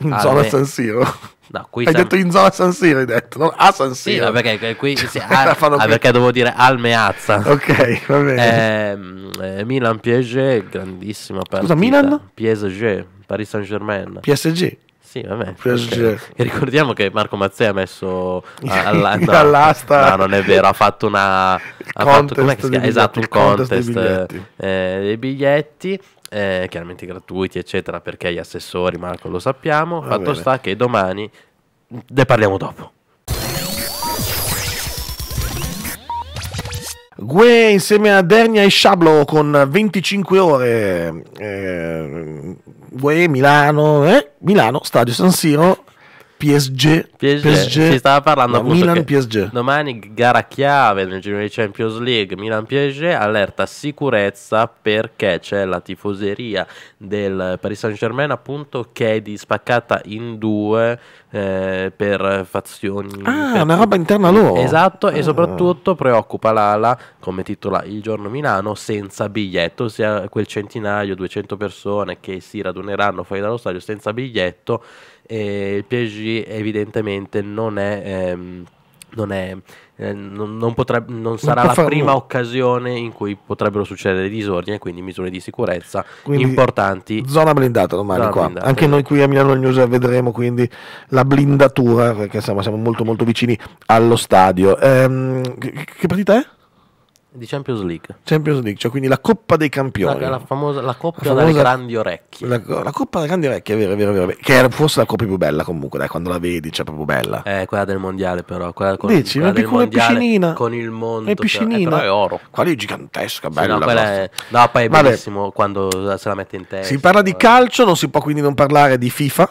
In Ale... zona San Siro? No, qui hai San... detto in zona San Siro, hai detto, no? a San Siro. Sì, no, perché qui cioè, *laughs* sì, a... ah, ah perché devo dire Almeazza. Ok, va bene. Ehm, eh, Milan PSG, grandissima partita. Scusa, Milan? PSG, Paris Saint Germain. PSG? Sì, vabbè. Okay. Ricordiamo che Marco Mazzei ha messo *laughs* alla, no, all'asta. No, non è vero, ha fatto una. Ha fatto, biglietti, esatto, il contest, contest dei biglietti. Eh, dei biglietti eh, chiaramente gratuiti, eccetera, perché gli assessori, Marco lo sappiamo. Va Fatto bene. sta che domani ne parliamo dopo. Gue insieme a Dernia e Shablo con 25 ore. Eh, Gue, Milano, eh? Milano, Stadio San Siro. PSG, PSG, PSG si stava parlando appunto Milan PSG. Domani gara chiave nel giro di Champions League Milan PSG allerta sicurezza perché c'è la tifoseria del Paris Saint Germain appunto che è dispaccata in due eh, per fazioni Ah, per... una roba interna loro. Esatto, ah. e soprattutto preoccupa l'ala come titola Il giorno Milano senza biglietto, ossia quel centinaio, 200 persone che si raduneranno fuori dallo stadio senza biglietto il PSG evidentemente non è... Ehm, non, è, eh, non, non, potrebbe, non, sarà la prima nulla. occasione in cui potrebbero succedere disordini quindi misure di sicurezza quindi importanti. Zona blindata domani zona qua. Blindata. Anche esatto. noi qui a Milano News vedremo quindi la blindatura perché siamo, siamo molto molto vicini allo stadio. Ehm, che partita è? Di Champions League. Champions League, cioè quindi la Coppa dei Campioni. La, la famosa la Coppa la famosa, delle Grandi Orecchie. La, la, Coppa delle Grandi Orecchie, è vero, è vero, è vero. Che era forse la Coppa più bella comunque, dai, quando la vedi, cioè proprio bella. Eh, quella del Mondiale però. Quella, con, Dici, quella una mondiale, piscinina. Con il mondo. È cioè, eh, piscinina. Però, eh, però è oro. Quella è gigantesca, bella. Sì, no, è, no, poi è Vabbè. quando se la mette in testa. Si parla di calcio, non si può quindi non parlare di FIFA.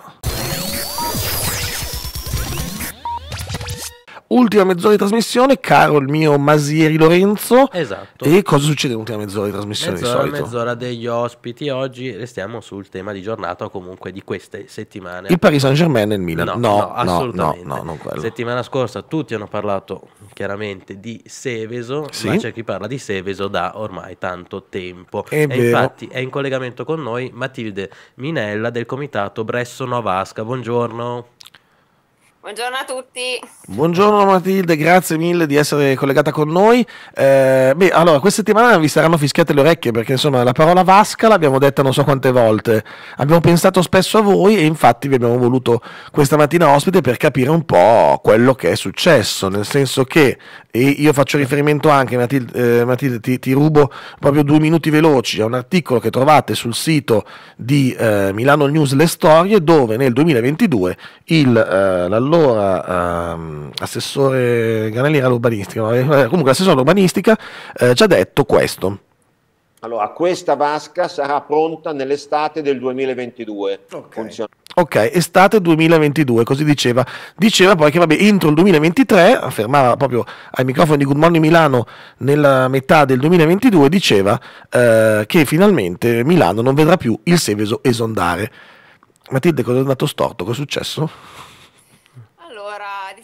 ultima mezz'ora di trasmissione, caro il mio Masieri Lorenzo. Esatto. E cosa succede nell'ultima mezz'ora di trasmissione mezz'ora, di Mezz'ora degli ospiti. Oggi restiamo sul tema di giornata o comunque di queste settimane. Il Paris Saint Germain e il Milan. No, no, no assolutamente. No, no, non quello. Settimana scorsa tutti hanno parlato chiaramente di Seveso, sì. ma c'è chi parla di Seveso da ormai tanto tempo. È e vero. infatti è in collegamento con noi Matilde Minella del comitato Bressono Vasca. Buongiorno. Buongiorno a tutti. Buongiorno Matilde, grazie mille di essere collegata con noi. Eh, beh, allora, questa settimana vi saranno fischiate le orecchie perché insomma la parola vasca l'abbiamo detta non so quante volte. Abbiamo pensato spesso a voi e infatti vi abbiamo voluto questa mattina ospite per capire un po' quello che è successo, nel senso che e io faccio riferimento anche, Matilde, eh, Matilde ti, ti, rubo proprio due minuti veloci a un articolo che trovate sul sito di eh, Milano News Le Storie dove nel 2022 il, eh, l'allora allora ehm, assessore Granelli era l'urbanistica, eh, comunque l'assessore all'urbanistica eh, ci ha detto questo. Allora, questa vasca sarà pronta nell'estate del 2022. Okay. ok, estate 2022, così diceva. Diceva poi che vabbè, entro il 2023, affermava proprio ai microfoni di Good Morning Milano nella metà del 2022, diceva eh, che finalmente Milano non vedrà più il Seveso esondare. Matilde, cosa è andato storto? Cosa è successo?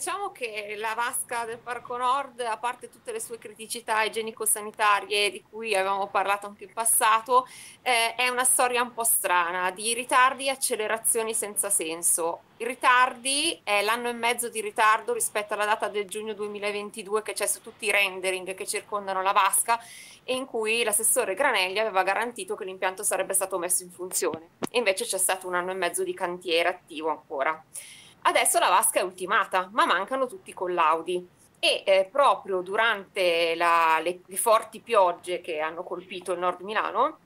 diciamo che la vasca del Parco Nord, a parte tutte le sue criticità igienico-sanitarie di cui avevamo parlato anche in passato, eh, è una storia un po' strana di ritardi e accelerazioni senza senso. I ritardi è l'anno e mezzo di ritardo rispetto alla data del giugno 2022 che c'è su tutti i rendering che circondano la vasca e in cui l'assessore Granelli aveva garantito che l'impianto sarebbe stato messo in funzione. E invece c'è stato un anno e mezzo di cantiere attivo ancora. Adesso la vasca è ultimata, ma mancano tutti i collaudi. E eh, proprio durante la, le, le forti piogge che hanno colpito il nord Milano,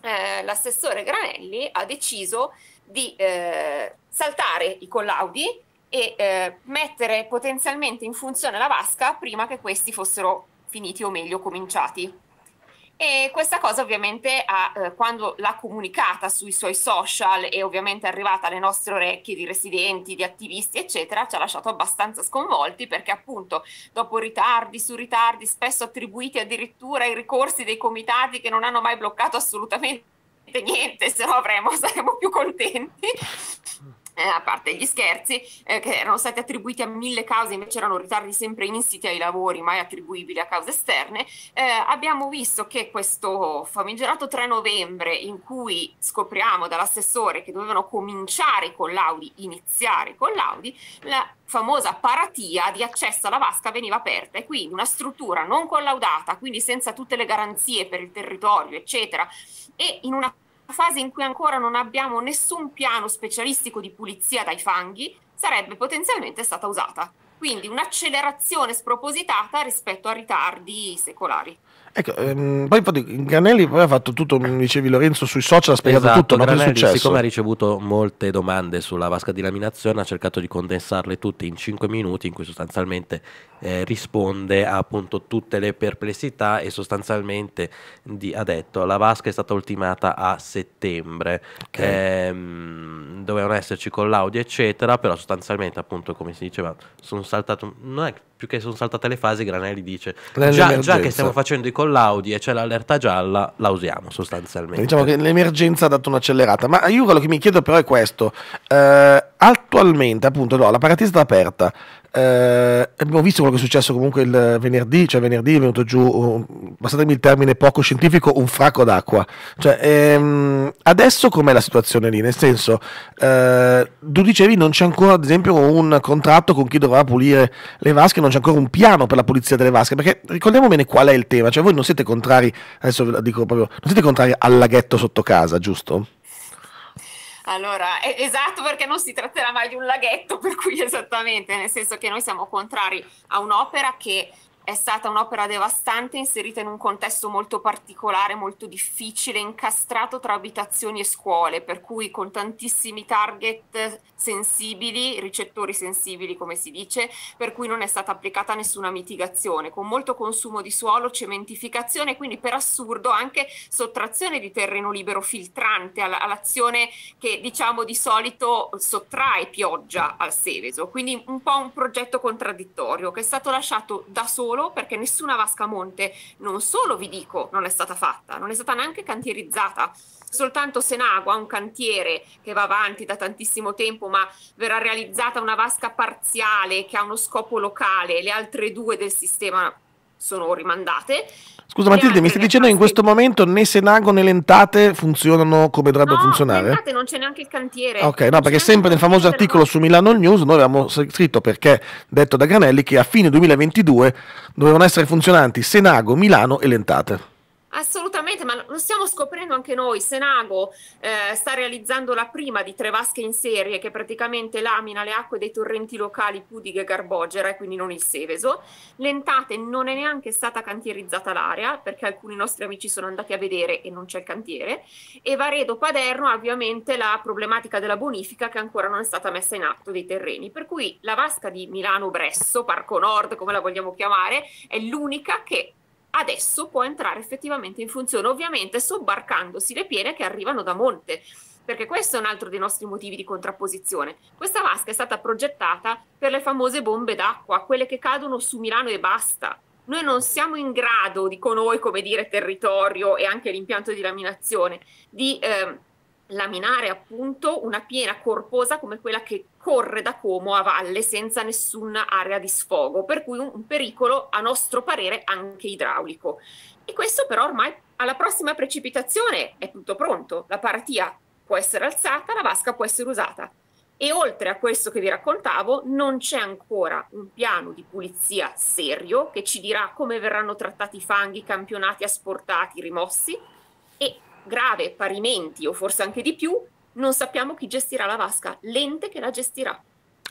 eh, l'assessore Granelli ha deciso di eh, saltare i collaudi e eh, mettere potenzialmente in funzione la vasca prima che questi fossero finiti o meglio cominciati. E questa cosa ovviamente ha, eh, quando l'ha comunicata sui suoi social e ovviamente è arrivata alle nostre orecchie di residenti, di attivisti, eccetera, ci ha lasciato abbastanza sconvolti perché appunto dopo ritardi su ritardi, spesso attribuiti addirittura ai ricorsi dei comitati che non hanno mai bloccato assolutamente *laughs* niente, se no avremmo, saremmo più contenti eh, a parte gli scherzi, eh, che erano stati attribuiti a mille cause, invece erano ritardi sempre insiti ai lavori, mai attribuibili a cause esterne, eh, abbiamo visto che questo famigerato 3 novembre, in cui scopriamo dall'assessore che dovevano cominciare i collaudi, iniziare i collaudi, la famosa paratia di accesso alla vasca veniva aperta e quindi una struttura non collaudata, quindi senza tutte le garanzie per il territorio, eccetera, e in una fase in cui ancora non abbiamo nessun piano specialistico di pulizia dai fanghi, sarebbe potenzialmente stata usata. Quindi un'accelerazione spropositata rispetto a ritardi secolari. Ecco, ehm, poi infatti Granelli poi ha fatto tutto, dicevi Lorenzo, sui social ha spiegato esatto, tutto, ma Granelli, è successo? siccome ha ricevuto molte domande sulla vasca di laminazione ha cercato di condensarle tutte in 5 minuti in cui sostanzialmente eh, risponde a appunto tutte le perplessità e sostanzialmente di, ha detto la vasca è stata ultimata a settembre, okay. ehm, dovevano esserci collaudi eccetera, però sostanzialmente appunto come si diceva sono saltato, non è più che sono saltate le fasi, Granelli dice già, già, che stiamo facendo i collaudi e c'è l'allerta gialla, la usiamo sostanzialmente. Diciamo che l'emergenza ha dato un'accelerata, ma io quello che mi chiedo però è questo, eh, attualmente appunto no, la paratista è aperta, eh, abbiamo visto quello che è successo comunque il venerdì, cioè venerdì è venuto giù, un, oh, passatemi il termine poco scientifico, un fracco d'acqua. Cioè, ehm, adesso com'è la situazione lì? Nel senso, eh, tu dicevi non c'è ancora ad esempio un contratto con chi dovrà pulire le vasche, non c'è ancora un piano per la pulizia delle vasche, perché ricordiamo bene qual è il tema, cioè voi non siete contrari, adesso ve lo dico proprio, non siete contrari al laghetto sotto casa, giusto? Allora, esatto, perché non si tratterà mai di un laghetto, per cui esattamente, nel senso che noi siamo contrari a un'opera che è stata un'opera devastante inserita in un contesto molto particolare, molto difficile, incastrato tra abitazioni e scuole, per cui con tantissimi target sensibili, ricettori sensibili come si dice, per cui non è stata applicata nessuna mitigazione, con molto consumo di suolo, cementificazione, quindi per assurdo anche sottrazione di terreno libero filtrante all'azione che diciamo di solito sottrae pioggia al Seveso, quindi un po' un progetto contraddittorio che è stato lasciato da solo solo perché nessuna vasca monte, non solo vi dico, non è stata fatta, non è stata neanche cantierizzata. Soltanto Senago ha un cantiere che va avanti da tantissimo tempo, ma verrà realizzata una vasca parziale che ha uno scopo locale, le altre due del sistema sono rimandate. Scusa Matilde, mi stai dicendo che in questo momento né Senago né Lentate funzionano come dovrebbero no, funzionare? Lentate non c'è neanche il cantiere. Ok, no, perché sempre nel famoso articolo su Milano News noi avevamo scritto perché, detto da Granelli, che a fine 2022 dovevano essere funzionanti Senago, Milano e Lentate. Assolutamente, ma lo stiamo scoprendo anche noi. Senago eh, sta realizzando la prima di tre vasche in serie che praticamente lamina le acque dei torrenti locali Pudig e Garbogera e quindi non il Seveso. Lentate non è neanche stata cantierizzata l'area perché alcuni nostri amici sono andati a vedere e non c'è il cantiere. E Varedo Paderno ha ovviamente la problematica della bonifica che ancora non è stata messa in atto dei terreni. Per cui la vasca di Milano Bresso, Parco Nord come la vogliamo chiamare, è l'unica che adesso può entrare effettivamente in funzione, ovviamente sobbarcandosi le piene che arrivano da monte perché questo è un altro dei nostri motivi di contrapposizione. Questa vasca è stata progettata per le famose bombe d'acqua, quelle che cadono su Milano e basta. Noi non siamo in grado, dico noi, come dire, territorio e anche l'impianto di laminazione, di eh, laminare appunto una piena corposa come quella che corre da Como a valle senza nessuna area di sfogo, per cui un, un pericolo a nostro parere anche idraulico. E questo però ormai alla prossima precipitazione è tutto pronto, la paratia può essere alzata, la vasca può essere usata. E oltre a questo che vi raccontavo, non c'è ancora un piano di pulizia serio che ci dirà come verranno trattati i fanghi campionati, asportati, rimossi e grave parimenti o forse anche di più, non sappiamo chi gestirà la vasca, l'ente che la gestirà.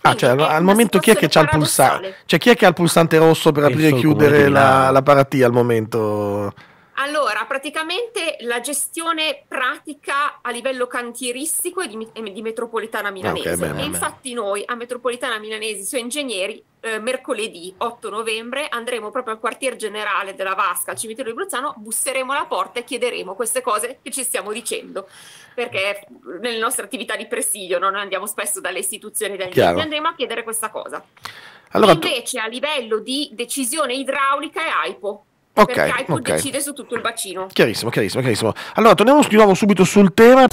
Ah, cioè, al momento chi è che ha il pulsante? Cioè, chi è che ha il pulsante rosso per Penso aprire e chiudere la, la paratia al momento? Allora, praticamente la gestione pratica a livello cantieristico e di, di, metropolitana ah, milanese. Okay, bene, e infatti noi a metropolitana milanese, i suoi ingegneri, eh, mercoledì 8 novembre andremo proprio al quartier generale della Vasca, al cimitero di Bruzzano, busseremo la porta e chiederemo queste cose che ci stiamo dicendo, perché nelle nostre attività di presidio non andiamo spesso dalle istituzioni, dagli enti, andremo a chiedere questa cosa. Allora, Invece tu... a livello di decisione idraulica è AIPO, Ok. Perché Hypo okay. decide su tutto il bacino. Chiarissimo, chiarissimo, chiarissimo. Allora, torniamo di nuovo subito sul tema.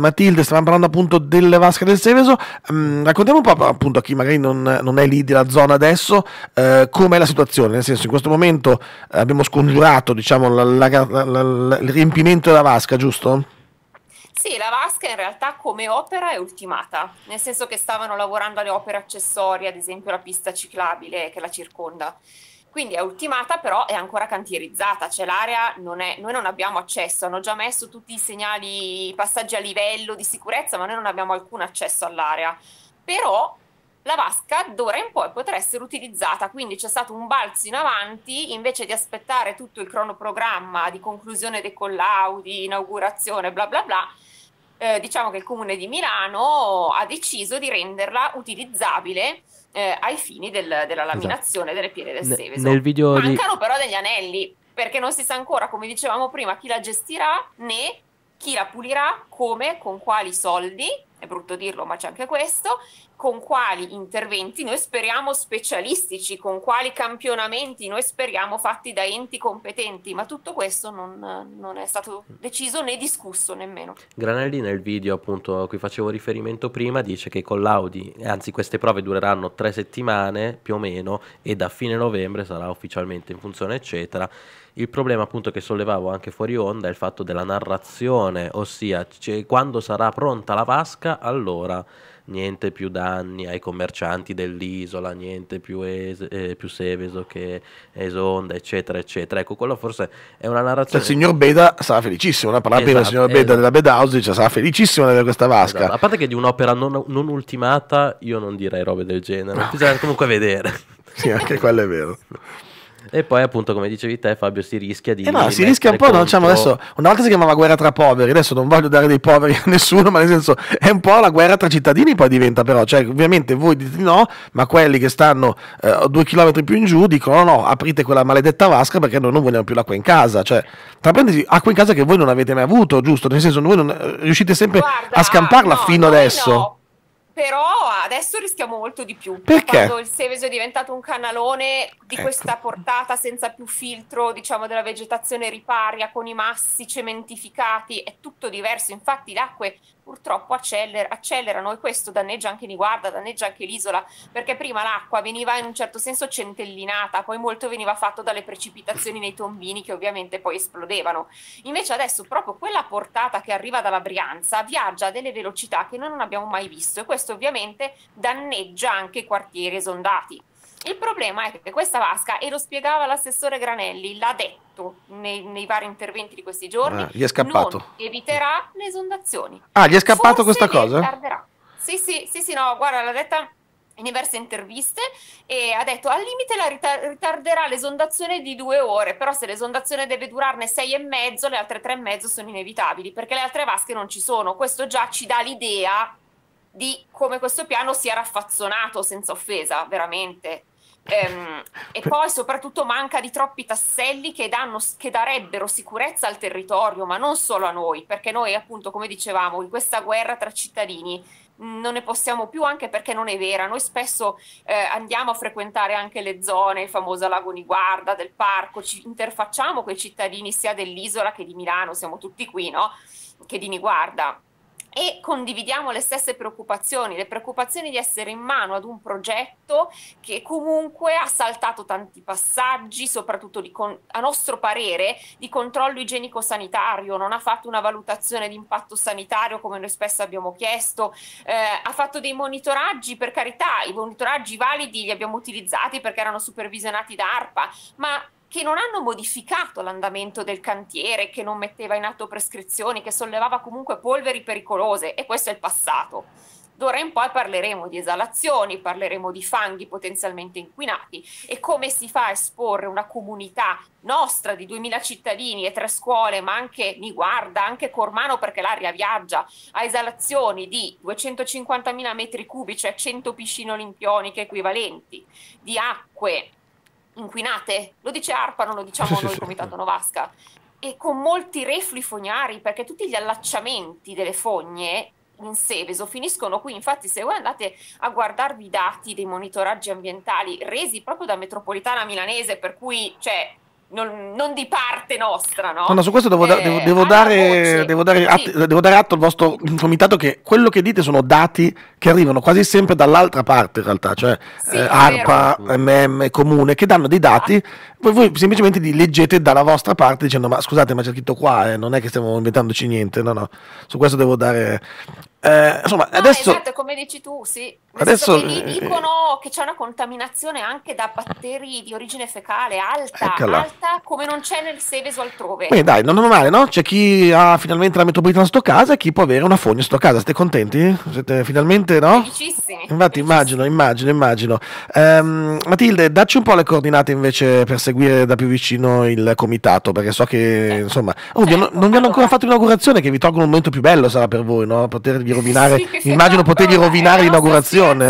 Matilde, stavamo parlando appunto delle vasche del Seveso. Mm, raccontiamo un po' appunto a chi magari non, non è lì della zona adesso, eh, com'è la situazione. Nel senso, in questo momento eh, abbiamo scongiurato diciamo, la, la, la, il riempimento della vasca, giusto? Sì, la vasca in realtà come opera è ultimata, nel senso che stavano lavorando alle opere accessorie, ad esempio la pista ciclabile che la circonda. Quindi è ultimata, però è ancora cantierizzata, cioè l'area non è, noi non abbiamo accesso, hanno già messo tutti i segnali, i passaggi a livello di sicurezza, ma noi non abbiamo alcun accesso all'area. Però la vasca d'ora in poi potrà essere utilizzata, quindi c'è stato un balzo in avanti, invece di aspettare tutto il cronoprogramma di conclusione dei collaudi, inaugurazione, bla bla bla, eh, diciamo che il Comune di Milano ha deciso di renderla utilizzabile eh, ai fini del, della esatto. laminazione esatto. delle pietre del Seveso. Nel video Mancano di... però degli anelli, perché non si sa ancora, come dicevamo prima, chi la gestirà né chi la pulirà, come, con quali soldi è brutto dirlo, ma c'è anche questo, con quali interventi noi speriamo specialistici, con quali campionamenti noi speriamo fatti da enti competenti, ma tutto questo non, non è stato deciso né discusso nemmeno. Granelli nel video appunto a cui facevo riferimento prima dice che i collaudi, eh, anzi queste prove dureranno tre settimane più o meno e da fine novembre sarà ufficialmente in funzione eccetera. Il problema appunto che sollevavo anche fuori onda è il fatto della narrazione, ossia cioè, quando sarà pronta la vasca allora niente più danni ai commercianti dell'isola, niente più, es- eh, più Seveso che Esonda, eccetera, eccetera. Ecco, quello forse è una narrazione. Cioè, il signor Beda sarà felicissimo, una parola esatto, prima il signor Beda esatto. della Beda House dice cioè, sarà felicissimo di avere questa vasca. Esatto. A parte che di un'opera non, non, ultimata io non direi robe del genere, no. bisogna comunque vedere. *laughs* sì, anche quello è vero. *laughs* E poi, appunto, come dicevi te, Fabio, si rischia di. Eh no, si rischia un po'. Contro... No? Diciamo, adesso, una volta si chiamava guerra tra poveri, adesso non voglio dare dei poveri a nessuno, ma nel senso è un po' la guerra tra cittadini. Poi diventa, però, cioè, ovviamente voi dite no, ma quelli che stanno eh, due chilometri più in giù dicono: no, no, aprite quella maledetta vasca perché noi non vogliamo più l'acqua in casa. Cioè, tra parentesi, acqua in casa che voi non avete mai avuto, giusto? Nel senso, voi non, eh, riuscite sempre Guarda, a scamparla no, fino adesso. No. Però adesso rischiamo molto di più. Perché? Quando il Seveso è diventato un canalone di ecco. questa portata senza più filtro, diciamo, della vegetazione riparia, con i massi cementificati, è tutto diverso. Infatti le acque purtroppo acceler- accelerano e questo danneggia anche Niguarda, danneggia anche l'isola, perché prima l'acqua veniva in un certo senso centellinata, poi molto veniva fatto dalle precipitazioni nei tombini che ovviamente poi esplodevano. Invece adesso proprio quella portata che arriva dalla Brianza viaggia a delle velocità che noi non abbiamo mai visto e questo ovviamente danneggia anche i quartieri esondati. Il problema è che questa vasca, e lo spiegava l'assessore Granelli, l'ha detto nei, nei vari interventi di questi giorni, ah, gli è scappato. eviterà le esondazioni. Ah, gli è scappato Forse questa cosa? Tarderà. Sì, sì, sì, sì, no, guarda, l'ha detta in diverse interviste e ha detto al limite la ritar- ritarderà l'esondazione di due ore, però se l'esondazione deve durarne sei e mezzo, le altre tre e mezzo sono inevitabili perché le altre vasche non ci sono. Questo già ci dà l'idea di come questo piano sia raffazzonato, senza offesa, veramente. Ehm, e poi soprattutto manca di troppi tasselli che, danno, che, darebbero sicurezza al territorio, ma non solo a noi, perché noi appunto, come dicevamo, in questa guerra tra cittadini mm, non ne possiamo più anche perché non è vera. Noi spesso eh, andiamo a frequentare anche le zone, il famoso lago Niguarda, del parco, ci interfacciamo con i cittadini sia dell'isola che di Milano, siamo tutti qui, no? Che di Niguarda e condividiamo le stesse preoccupazioni, le preoccupazioni di essere in mano ad un progetto che comunque ha saltato tanti passaggi, soprattutto con, a nostro parere di controllo igienico-sanitario, non ha fatto una valutazione di impatto sanitario come noi spesso abbiamo chiesto, eh, ha fatto dei monitoraggi, per carità, i monitoraggi validi li abbiamo utilizzati perché erano supervisionati da ARPA, ma che non hanno modificato l'andamento del cantiere, che non metteva in atto prescrizioni, che sollevava comunque polveri pericolose e questo è il passato. D'ora in poi parleremo di esalazioni, parleremo di fanghi potenzialmente inquinati e come si fa a esporre una comunità nostra di 2000 cittadini e tre scuole, ma anche mi guarda, anche Cormano perché l'aria viaggia, a esalazioni di 250.000 metri cubi, cioè 100 piscine olimpioniche equivalenti, di acque inquinate, lo dice ARPA, non lo diciamo noi Comitato Novasca, e con molti reflui fognari, perché tutti gli allacciamenti delle fogne in Seveso finiscono qui. Infatti, se voi andate a guardarvi i dati dei monitoraggi ambientali resi proprio da metropolitana milanese, per cui cioè, non, non, di parte nostra, no? no, no su questo devo, da- eh, devo, devo, dare, devo, dare att- devo, dare, atto al vostro comitato che quello che dite sono dati che arrivano quasi sempre dall'altra parte in realtà, cioè sì, eh, ARPA, MM, Comune, che danno dei dati ah. Poi voi semplicemente li leggete dalla vostra parte dicendo ma scusate ma c'è scritto qua, eh, non è che stiamo inventandoci niente, no no, su questo devo dare... Eh, insomma, no, adesso... Esatto, come dici tu, sì. Nel adesso... Che eh, dicono che c'è una contaminazione anche da batteri di origine fecale alta, Eccala. alta come non c'è nel Seveso altrove. Quindi dai, non è male, no? C'è chi ha finalmente la metropolitana sto casa e chi può avere una fogna sto casa. Siete contenti? Siete finalmente, no? Felicissimi. Infatti Felicissimi. immagino, immagino, immagino. Um, Matilde, dacci un po' le coordinate invece per seguire seguire da più vicino il comitato, perché so che, insomma, oh, vi hanno, non vi hanno ancora fatto l'inaugurazione, che vi tolgono un momento più bello sarà per voi, no? Potervi rovinare, sì, immagino potervi rovinare l'inaugurazione.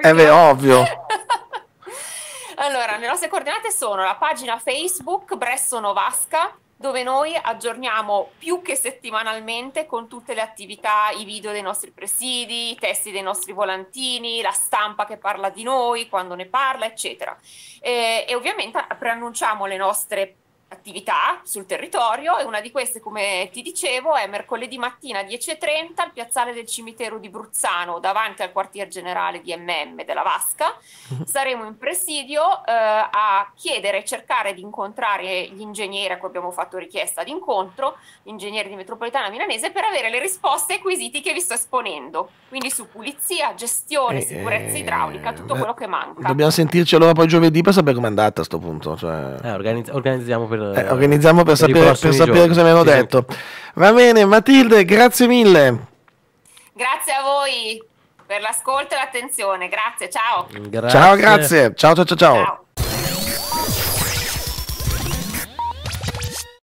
È vero, eh ovvio. *laughs* allora, le nostre coordinate sono la pagina Facebook Bresso Novasca dove noi aggiorniamo più che settimanalmente con tutte le attività, i video dei nostri presidi, i testi dei nostri volantini, la stampa che parla di noi, quando ne parla, eccetera. E, eh, e ovviamente preannunciamo le nostre attività sul territorio e una di queste, come ti dicevo, è mercoledì mattina 10.30 al piazzale del cimitero di Bruzzano davanti al quartier generale di MM della Vasca. *laughs* Saremo in presidio eh, a chiedere e cercare di incontrare gli ingegneri a cui abbiamo fatto richiesta di incontro, gli ingegneri di metropolitana milanese, per avere le risposte ai quesiti che vi sto esponendo, quindi su pulizia, gestione, eh, sicurezza eh, idraulica, tutto beh, quello che manca. Dobbiamo sentirci allora poi giovedì per sapere com'è andata a questo punto. Cioè... Eh, organizz- organizziamo per eh, eh, organizziamo per, per sapere, per sapere cosa mi hanno detto. sì. Va bene, Matilde, grazie mille. Grazie a voi per l'ascolto e l'attenzione. Grazie, ciao. Grazie. Ciao, grazie. ciao, ciao. ciao. ciao. ciao.